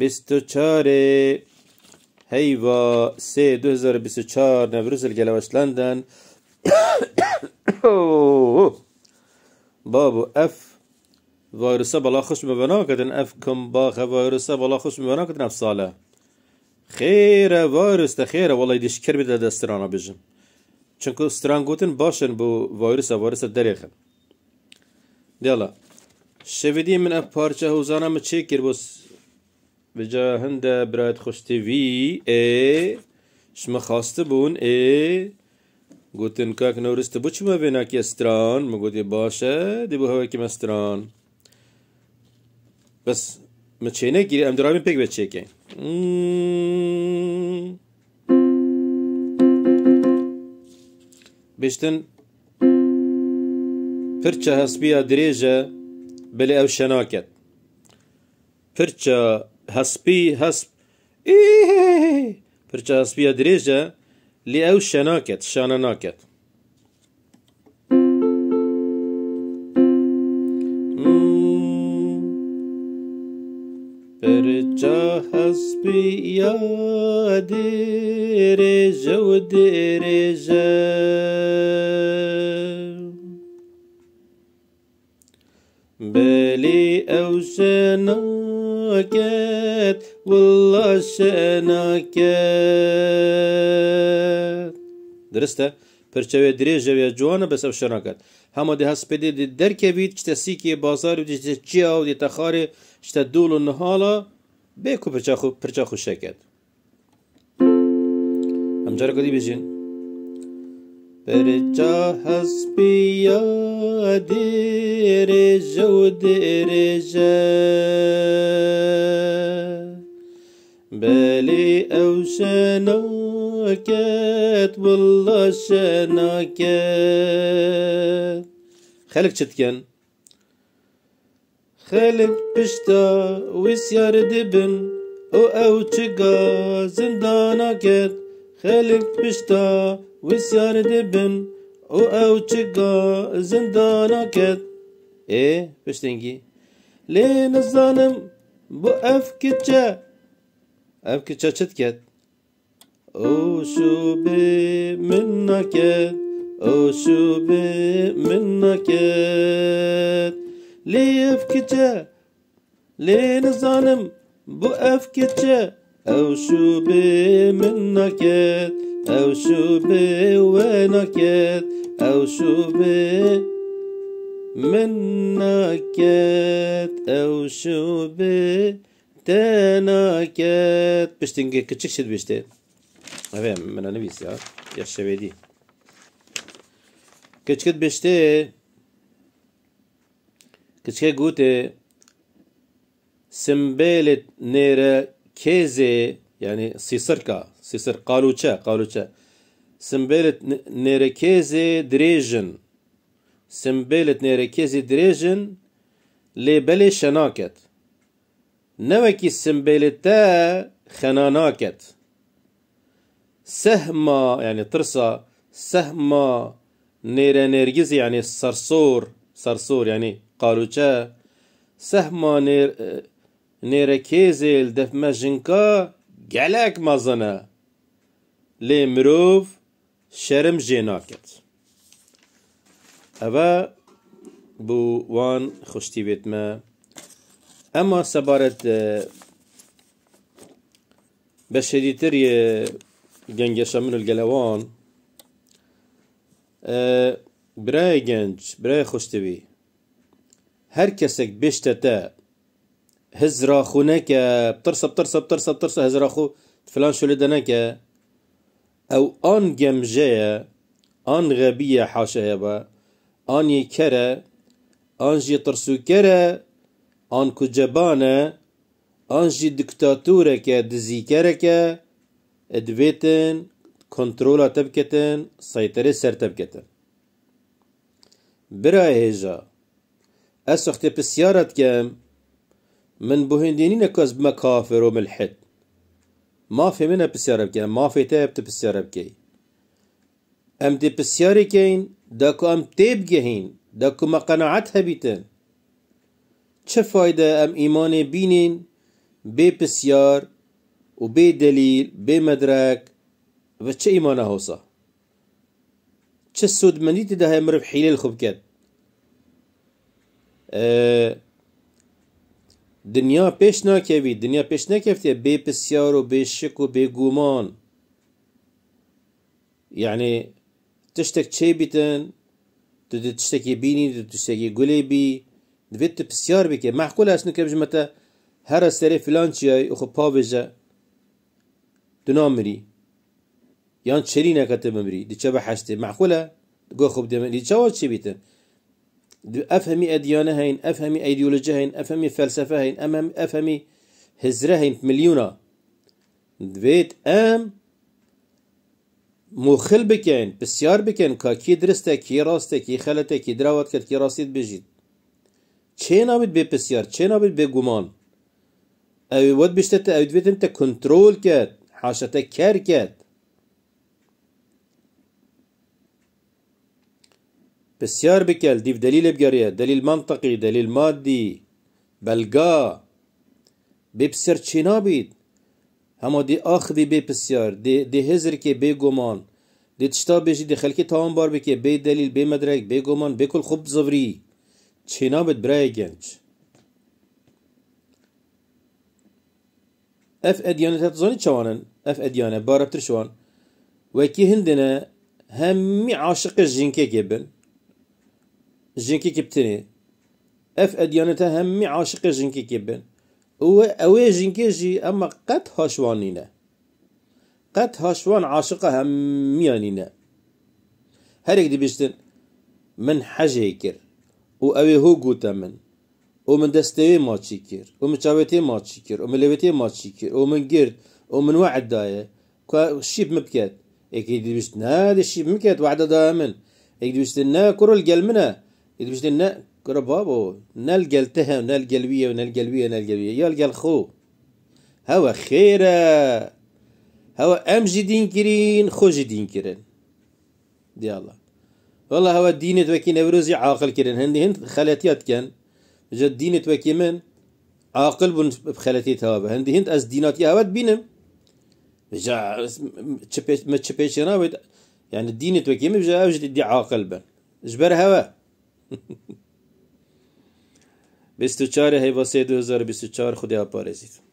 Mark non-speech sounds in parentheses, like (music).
24 هیوا 3 2024 نوروز الجلوش لندن (coughs) بابو اف فيروسا بلا خوش مبنا كدن اف كم باخ فيروسا بلا خوش مبنا كدن اف صالة خير فيروس ده خير والله يدش كرب ده دسترانا بجن چونكو استران قوتن باشن بو فيروسا فيروسا دريخن يلا شفيدي من اف بارچه هوزانا مچه كربوس بجا هنده برات خوشتوی ای شما خواسته بون ای گوتن کاک نورست بو چما بینا که استران ما گوتی باشه دی بو هوا کم استران بس ما چه نگیری ام درامی پیک بچه که بشتن پرچه هسبیا دریجه بلی او شناکت پرچه هسبي هسب إيه هەسپیە هسبي أدريجة ئەو شە ناکەت شانە ناکەت پرچە هەسپی یا درێژە و درێژە ناكت والله شناكت درسته پرچەوێ درێژەوێ جوانە بەسەو شەناکات هەمە دی هەسپێدێ دەرکەویت شتە سیکی بازار و دیتە چیا و دیتەخارێ شتە دوڵ و نهاڵە بێک و پرچاخ و پرچاخ و شەکەت ئەمجارەکەی بژین برجع حسبيا درجة ودرجة بالي أو شناكات والله شناكات خلق شتكن خلق بشتا وسيار دبن او او چگا زندانا کت خلق بشتا وسیار دبن او او چگا زندانا کت ای پشتنگی لی نزانم بو اف کچه اف کچه چت کت او شو بی منا کت او شو بی منا کت لی اف کچه لی نزانم بو اف کچه او شو بی منا کت أو شو بي وينكت أو شو بي منكت أو شو بي تنكت بشتنجي كتشك شد بشتين أفهم من أنا بيس يا يا الشبيدي كتشكت بشتين كتشكت قوتي سمبالت نيرا كيزي يعني سيسركا قالو سسر قالو قالوچە سمبلت نيركيزي دريجن سمبلت نيركيزي دريجن لي بلي شناكت نوكي سمبلتا خناناكت سهما يعني ترسا سەهما نێرە يعني صرصور صرصور يعني قالو قالوچە سهما نێرەکێزێ دەفمە ژنکە gelek mazını لێ مروف شرم جێ ناکات بو بوو وان خوشتی بێتمە ئەما سەبارەت بە شەریتر گەنگێشە من گەلەوان برای گەنج برای خوشتوی هەر کەسێک بشتەتە هزراخوونەکە بترسە بترسە بترسە بترسە هزراخوو فلان شولێ دەنەکە ئەو ان گەمژەیە ئان غەبیە حاشەیە بە ان کەرە ئانژی ترسوکەرە آن کوجەبانە ئانژی دکتاتورەکە دزیکەرەکە دەبێتن کۆنتترۆلا تە بکەن سایتەرێ سەرتە بکەن برا هێژە ئەس وەختێ پرسیارەت کەم من بهێندێنینە کەس بمە و ملحد ما مافي منها بسيارة بكي في تاب تبسيارة بكي ام دي بسيارة كين داكو ام تيب جهين داكو ما قناعتها بيتن چه فايدة ام ايمان بينين بي بسيار و بي دليل بي مدرك و چه ايمانه هوسا چه سود منيت ده مرب حيلي الخبكات أه دنیا پیش نکوی دنیا پیش نکفتی بی پسیار و بی شک و بی گومان يعني تشتك تشيبتن تشتكي بيني تشتكي قولي بي دفيت بسيار بك معقولة اسنو كبج متى هر سري فلان چي اخو بابجا دنامري يان شرينا كتب مري دي چبا حشتي معقولة دقو خوب دمري دي چوا تشيبتن أفهمي أديانة هين أفهمي أيديولوجيا هين أفهمي فلسفة هين أمام أفهمي هزرة هين مليونة دويت أم مخل بكين بسيار بكين كا كي درسته كي راسته كي خلته كي دراوات كي راستيت بجيد چه نابد بي بسيار چه نابد بي گمان او ود بشتت او دويت انت كنترول كد حاشته كر كد بسيار بكال ديف دليل بقرية دليل منطقي دليل مادي بلقا ببسر تشينابيد هما دي اخذي بي بسيار دي, دي هزركي بي قمان دي تشتا بيجي دي خلكي تاون بار بكي بي دليل بي مدرك بي قمان بي كل خب زفري تشينابيد براي جنج اف اديانة تتزاني شوانن اف اديانة بارتر شوان وكي هندنا همي عاشق الجنكي كيبن جنكي كبتني اف اديانتا همي عاشق جنكي كبن و اوي جنكي جي اما قد هاشوانينا قد هاشوان عاشقة هميانينا هرك دي بيشتن من حاجة يكر و اوي هو قوتا من ومن دستوي ما تشيكر ومن تشاوتي ما تشيكر ومن لويتي ما تشيكر ومن قرد ومن وعد داية شيب مبكات اكيد بيشتن هذا الشيب مبكات وعد من اكيد بيشتن كرو القلمنا إذا مش دلنا قربابو نلقى تهم نلقى الوية ونلقى الوية ونلقى الوية يلقى الخو هوا خيرا هوا أم جدين كرين خو جدين كرين دي الله والله هوا الدين توكي نوروزي عاقل كرين هندي هند خلاتيات كان جد الدين توكي من عاقل بن بخلاتيت هوا هندي هند أز دينات يا هوا بينم جا ما تشبيش يعني الدين توكي من بجا أوجد دي عاقل بن جبر هوا 24 (laughs) هیواسه 2024 خود پارزید